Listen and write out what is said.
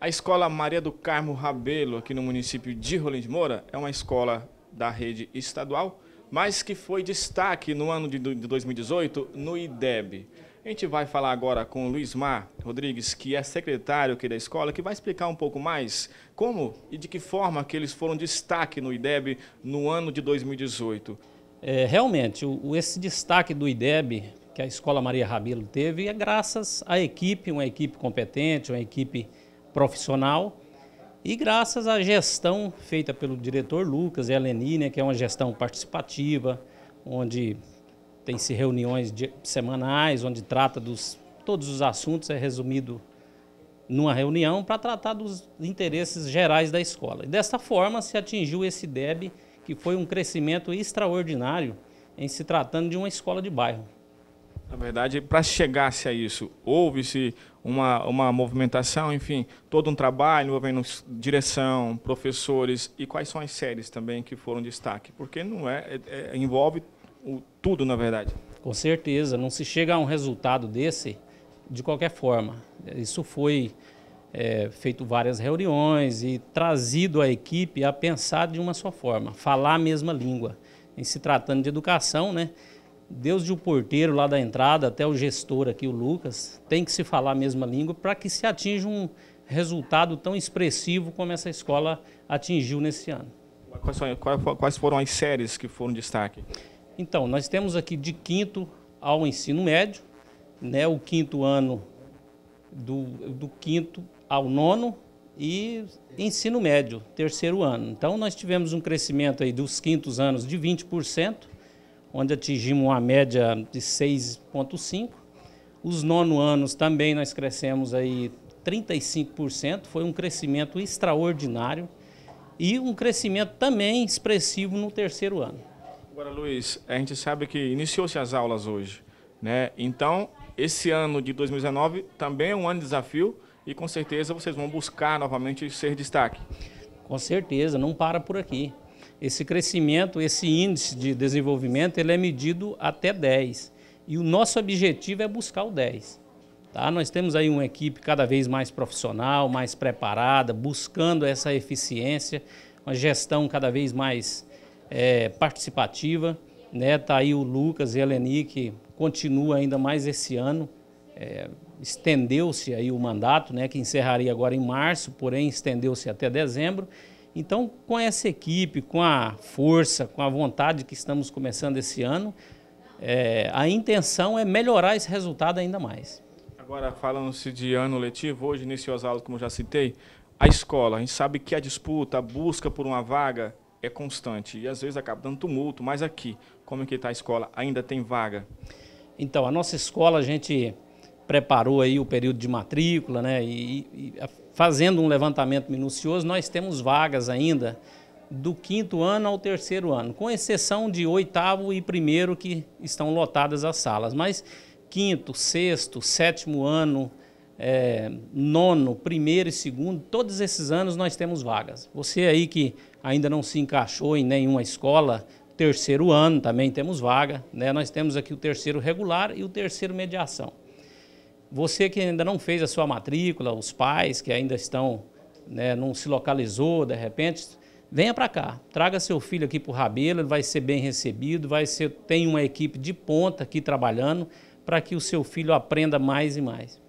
A escola Maria do Carmo Rabelo, aqui no município de Rolim de Moura, é uma escola da rede estadual, mas que foi destaque no ano de 2018 no IDEB. A gente vai falar agora com o Luiz Mar Rodrigues, que é secretário aqui da escola, que vai explicar um pouco mais como e de que forma que eles foram destaque no IDEB no ano de 2018. É, realmente, o, esse destaque do IDEB que a Escola Maria Rabelo teve é graças à equipe, uma equipe competente, uma equipe profissional e graças à gestão feita pelo diretor Lucas e a Leni, né, que é uma gestão participativa, onde tem-se reuniões de, semanais, onde trata dos todos os assuntos, é resumido numa reunião para tratar dos interesses gerais da escola. E desta forma se atingiu esse DEB, que foi um crescimento extraordinário em se tratando de uma escola de bairro. Na verdade, para chegar-se a isso, houve-se uma, uma movimentação, enfim, todo um trabalho envolvendo direção, professores e quais são as séries também que foram destaque, porque não é, é, é envolve o, tudo na verdade. Com certeza, não se chega a um resultado desse de qualquer forma. Isso foi é, feito várias reuniões e trazido a equipe a pensar de uma só forma, falar a mesma língua. Em se tratando de educação, né? desde o porteiro lá da entrada até o gestor aqui, o Lucas, tem que se falar a mesma língua para que se atinja um resultado tão expressivo como essa escola atingiu nesse ano. Quais, foram as séries que foram destaque? Então, nós temos aqui de quinto ao ensino médio, né, o quinto ano do, do quinto ao nono e ensino médio, terceiro ano. Então, nós tivemos um crescimento aí dos quintos anos de 20%, onde atingimos uma média de 6,5%. Os nono anos também nós crescemos aí 35%, foi um crescimento extraordinário e um crescimento também expressivo no terceiro ano. Agora, Luiz, a gente sabe que iniciou-se as aulas hoje, né? Então, esse ano de 2019 também é um ano de desafio e com certeza vocês vão buscar novamente ser destaque. Com certeza, não para por aqui. Esse crescimento, esse índice de desenvolvimento, ele é medido até 10. E o nosso objetivo é buscar o 10. Tá? Nós temos aí uma equipe cada vez mais profissional, mais preparada, buscando essa eficiência, uma gestão cada vez mais é, participativa. Né? Tá aí o Lucas e a Eleni, que continua ainda mais esse ano. É, estendeu-se aí o mandato, né, que encerraria agora em março, porém estendeu-se até dezembro. Então, com essa equipe, com a força, com a vontade que estamos começando esse ano, é, a intenção é melhorar esse resultado ainda mais. Agora, falando-se de ano letivo, hoje iniciou as aulas, como já citei, a escola, a gente sabe que a disputa, a busca por uma vaga é constante e às vezes acaba dando tumulto, mas aqui, como é que está a escola? Ainda tem vaga? Então, a nossa escola, a gente preparou aí o período de matrícula, né? E, e fazendo um levantamento minucioso, nós temos vagas ainda do quinto ano ao terceiro ano, com exceção de oitavo e primeiro que estão lotadas as salas, mas quinto, sexto, sétimo ano, é, nono, primeiro e segundo, todos esses anos nós temos vagas. Você aí que ainda não se encaixou em nenhuma escola, terceiro ano também temos vaga, né? Nós temos aqui o terceiro regular e o terceiro mediação. Você que ainda não fez a sua matrícula, os pais que ainda estão, né, não se localizou de repente, venha para cá, traga seu filho aqui para o Rabelo, ele vai ser bem recebido, vai ser, tem uma equipe de ponta aqui trabalhando para que o seu filho aprenda mais e mais.